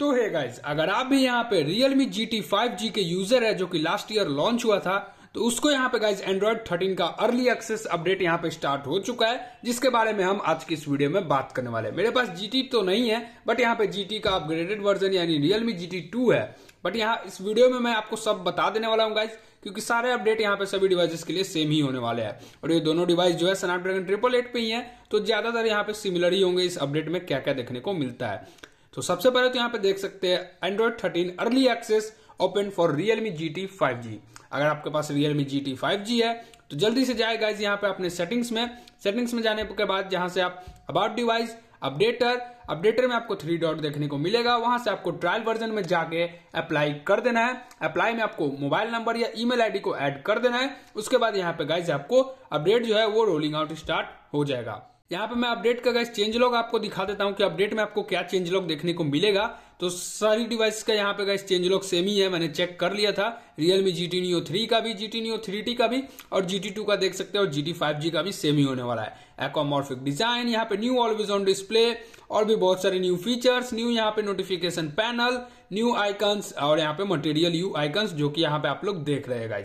तो hey guys अगर आप भी यहाँ पे Realme GT 5G के यूजर है जो कि लास्ट ईयर लॉन्च हुआ था तो उसको यहाँ पे गाइज एंड्रॉइड 13 का अर्ली एक्सेस अपडेट यहाँ पे स्टार्ट हो चुका है जिसके बारे में हम आज की इस वीडियो में बात करने वाले हैं मेरे पास GT तो नहीं है बट यहाँ पे GT का अपग्रेडेड वर्जन यानी Realme GT 2 है बट यहाँ इस वीडियो में मैं आपको सब बता देने वाला हूँ गाइज क्योंकि सारे अपडेट यहाँ पे सभी डिवाइस के लिए सेम ही होने वाले हैं और ये दोनों डिवाइस जो है स्नैपड्रैगन ट्रिपल एट पे ही है तो ज्यादातर यहाँ पे सिमिलर ही होंगे इस अपडेट में क्या क्या देखने को मिलता है तो सबसे पहले तो यहाँ पे देख सकते हैं Android thirteen early access open for Realme G T five G अगर आपके पास Realme G T five G है तो जल्दी से जाएगा इस यहाँ पे अपने सेटिंग्स में सेटिंग्स में जाने के बाद जहां से आप अबाउट डिवाइस अपडेटर अपडेटर में आपको थ्री डॉट देखने को मिलेगा वहां से आपको ट्रायल वर्जन में जाके अप्लाई कर देना है अप्लाई में आपको मोबाइल नंबर या ईमेल आईडी को ऐड कर देना है उसके बाद यहाँ पे गाइज आपको अपडेट जो है वो रोलिंग आउट स्टार्ट हो जाएगा यहाँ पे मैं अपडेट का गैस चेंज लॉग आपको दिखा देता हूँ कि अपडेट में आपको क्या चेंज लॉग देखने को मिलेगा तो सारी डिवाइस का यहाँ पे गैस चेंज लॉग सेम ही है मैंने चेक कर लिया था Realme G T Neo three का भी G T Neo three T का भी और जी टी टू का देख सकते हैं और जी टी फाइव जी का भी सेम ही होने वाला है एक्वामॉर्फिक डिजाइन यहाँ पे न्यू ऑलविज ऑन डिस्प्ले और भी बहुत सारे न्यू फीचर्स न्यू यहाँ पे नोटिफिकेशन पैनल न्यू आइकन्स और यहाँ पे मटेरियल यू आइकन्स जो कि यहाँ पे आप लोग देख रहे हैं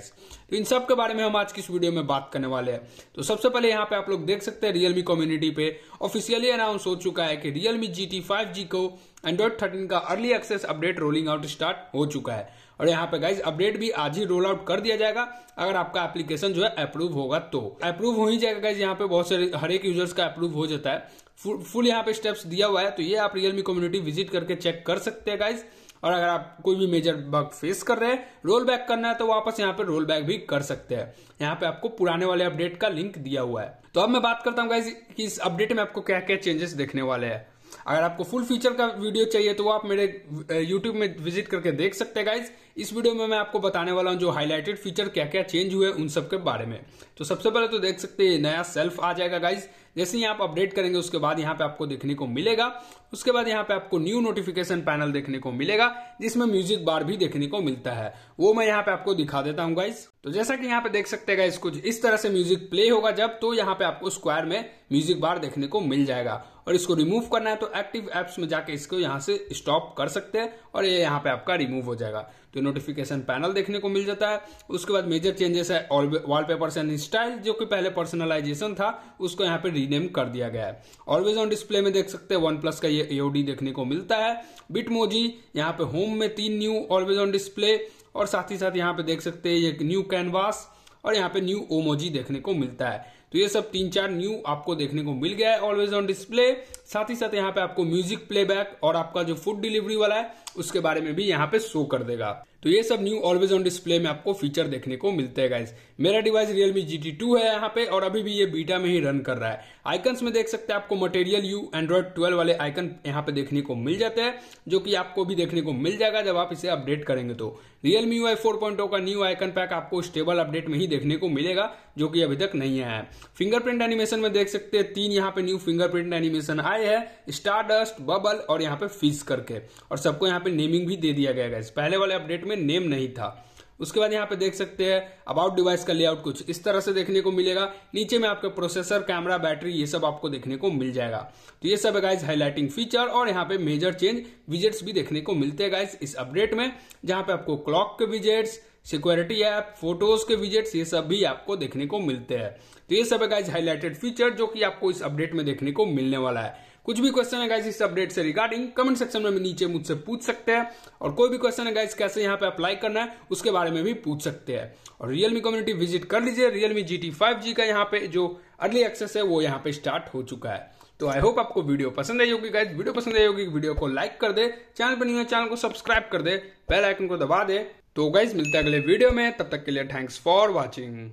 तो इन सब के बारे में हम आज की इस वीडियो में बात करने वाले हैं तो सबसे पहले यहाँ पे आप लोग देख सकते हैं रियलमी कम्युनिटी पे ऑफिशियली अनाउंस हो चुका है कि Realme G T five G को एंड्रॉइड थर्टीन का early access update rolling out start हो चुका है और यहाँ पे गाइज अपडेट भी आज ही रोल आउट कर दिया जाएगा अगर आपका एप्लीकेशन जो है अप्रूव होगा तो अप्रूव हो ही जाएगा गाइज यहाँ पे बहुत सारे हर एक यूजर्स का अप्रूव हो जाता है फुल यहाँ पे स्टेप्स दिया हुआ है तो ये आप रियलमी कम्युनिटी विजिट करके चेक कर सकते हैं गाइज और अगर आप कोई भी मेजर बग फेस कर रहे हैं रोल बैक करना है तो वापस यहाँ पे रोल बैक भी कर सकते हैं यहाँ पे आपको पुराने वाले अपडेट का लिंक दिया हुआ है तो अब मैं बात करता हूँ कि इस अपडेट में आपको क्या क्या चेंजेस देखने वाले हैं अगर आपको फुल फीचर का वीडियो चाहिए तो वो आप मेरे यूट्यूब में विजिट करके देख सकते हैं गाइज इस वीडियो में मैं आपको बताने वाला हूँ जो हाईलाइटेड फीचर क्या क्या चेंज हुए उन सब के बारे में तो सबसे पहले तो देख सकते हैं नया सेल्फ आ जाएगा गाइज जैसे ही आप अपडेट करेंगे उसके बाद यहाँ पे आपको देखने को मिलेगा उसके बाद यहाँ पे आपको न्यू नोटिफिकेशन पैनल देखने को मिलेगा जिसमें म्यूजिक बार भी देखने को मिलता है वो मैं यहाँ पे आपको दिखा देता हूँ गाइज तो जैसा कि यहाँ पे देख सकते हैं कुछ इस तरह से म्यूजिक प्ले होगा जब तो यहाँ पे आपको स्क्वायर में म्यूजिक बार देखने को मिल जाएगा और इसको रिमूव करना है तो एक्टिव एप्स में जाके इसको यहाँ से स्टॉप कर सकते हैं और ये यह यहाँ पे आपका रिमूव हो जाएगा तो नोटिफिकेशन पैनल देखने को मिल जाता है उसके बाद मेजर चेंजेस है वॉल एंड स्टाइल जो कि पहले पर्सनलाइजेशन था उसको यहाँ पे रीनेम कर दिया गया है ऑलवेज ऑन डिस्प्ले में देख सकते हैं वन प्लस का ये एओडी देखने को मिलता है बिटमोजी यहाँ पे होम में तीन न्यू ऑलवेज ऑन डिस्प्ले और साथ ही साथ यहाँ पे देख सकते हैं ये न्यू कैनवास और यहाँ पे न्यू ओमोजी देखने को मिलता है तो ये सब तीन चार न्यू आपको देखने को मिल गया है ऑलवेज ऑन डिस्प्ले साथ ही साथ यहाँ पे आपको म्यूजिक प्लेबैक और आपका जो फूड डिलीवरी वाला है उसके बारे में भी यहाँ पे शो कर देगा तो ये सब न्यू ऑलवेज ऑन डिस्प्ले में आपको फीचर देखने को मिलते हैं मेरा device Realme G T two है यहाँ पे और अभी भी ये बीटा में ही रन कर रहा है आइकन्स में देख सकते हैं आपको मटेरियल यू एंड्रॉइड ट्वेल्व वाले आइकन यहाँ पे देखने को मिल जाते हैं जो कि आपको भी देखने को मिल जाएगा जब आप इसे अपडेट करेंगे तो Realme U I four point का न्यू आइकन पैक आपको स्टेबल अपडेट में ही देखने को मिलेगा जो कि अभी तक नहीं आया है फिंगरप्रिंट एनिमेशन में देख सकते हैं तीन यहाँ पे न्यू फिंगरप्रिंट एनिमेशन आए हैं स्टारडस्ट बबल और यहाँ पे फिश करके और सबको यहाँ पे नेमिंग भी दे दिया गया है पहले वाले अपडेट में नेम नहीं था उसके बाद यहाँ पे देख सकते हैं अबाउट डिवाइस का लेआउट कुछ इस तरह से देखने को मिलेगा नीचे में आपके प्रोसेसर कैमरा बैटरी ये सब आपको देखने को मिल जाएगा तो ये सब है गाइज हाईलाइटिंग फीचर और यहाँ पे मेजर चेंज विजेट्स भी देखने को मिलते हैं गाइज इस अपडेट में जहाँ पे आपको क्लॉक के विजेट्स सिक्योरिटी ऐप फोटोज के विजेट्स ये सब भी आपको देखने को मिलते हैं तो ये सब है गाइज हाईलाइटेड फीचर जो कि आपको इस अपडेट में देखने को मिलने वाला है कुछ भी क्वेश्चन है गाइज इस अपडेट से रिगार्डिंग कमेंट सेक्शन में नीचे मुझसे पूछ सकते हैं और कोई भी क्वेश्चन है गाइज कैसे यहाँ पे अप्लाई करना है उसके बारे में भी पूछ सकते हैं और रियलमी कम्युनिटी विजिट कर लीजिए Realme G T five G का यहाँ पे जो अर्ली एक्सेस है वो यहाँ पे स्टार्ट हो चुका है तो आई होप आपको वीडियो पसंद आई होगी गाइज वीडियो पसंद आई होगी वीडियो को लाइक कर दे चैनल पर नहीं चैनल को सब्सक्राइब कर दे बेल आइकन को दबा दे तो गाइज मिलते हैं अगले वीडियो में तब तक के लिए थैंक्स फॉर वॉचिंग